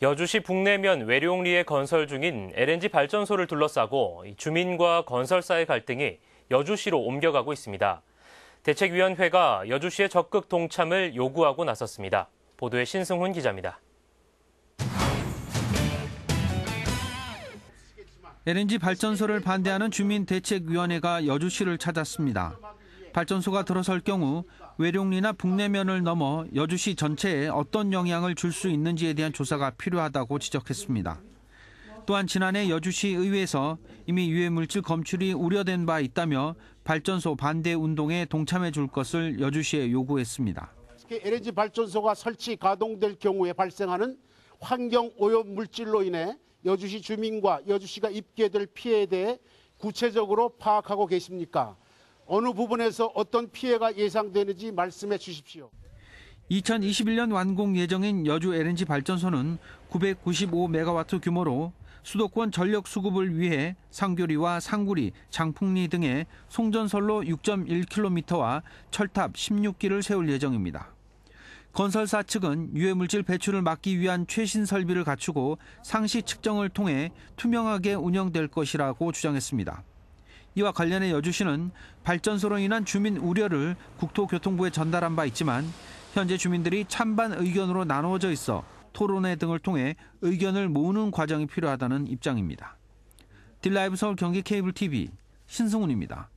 여주시 북내면 외룡리에 건설 중인 LNG 발전소를 둘러싸고 주민과 건설사의 갈등이 여주시로 옮겨가고 있습니다. 대책위원회가 여주시의 적극 동참을 요구하고 나섰습니다. 보도에 신승훈 기자입니다. LNG 발전소를 반대하는 주민대책위원회가 여주시를 찾았습니다. 발전소가 들어설 경우 외룡리나 북내면을 넘어 여주시 전체에 어떤 영향을 줄 수 있는지에 대한 조사가 필요하다고 지적했습니다. 또한 지난해 여주시 의회에서 이미 유해물질 검출이 우려된 바 있다며 발전소 반대 운동에 동참해 줄 것을 여주시에 요구했습니다. LNG 발전소가 설치 가동될 경우에 발생하는 환경 오염 물질로 인해 여주시 주민과 여주시가 입게 될 피해에 대해 구체적으로 파악하고 계십니까? 어느 부분에서 어떤 피해가 예상되는지 말씀해 주십시오. 2021년 완공 예정인 여주 LNG 발전소는 995메가와트 규모로 수도권 전력 수급을 위해 상교리와 상구리, 장풍리 등의 송전선로 6.1km와 철탑 16기를 세울 예정입니다. 건설사 측은 유해물질 배출을 막기 위한 최신 설비를 갖추고 상시 측정을 통해 투명하게 운영될 것이라고 주장했습니다. 이와 관련해 여주시는 발전소로 인한 주민 우려를 국토교통부에 전달한 바 있지만 현재 주민들이 찬반 의견으로 나누어져 있어 토론회 등을 통해 의견을 모으는 과정이 필요하다는 입장입니다. 딜라이브 서울 경기 케이블 TV 신승훈입니다.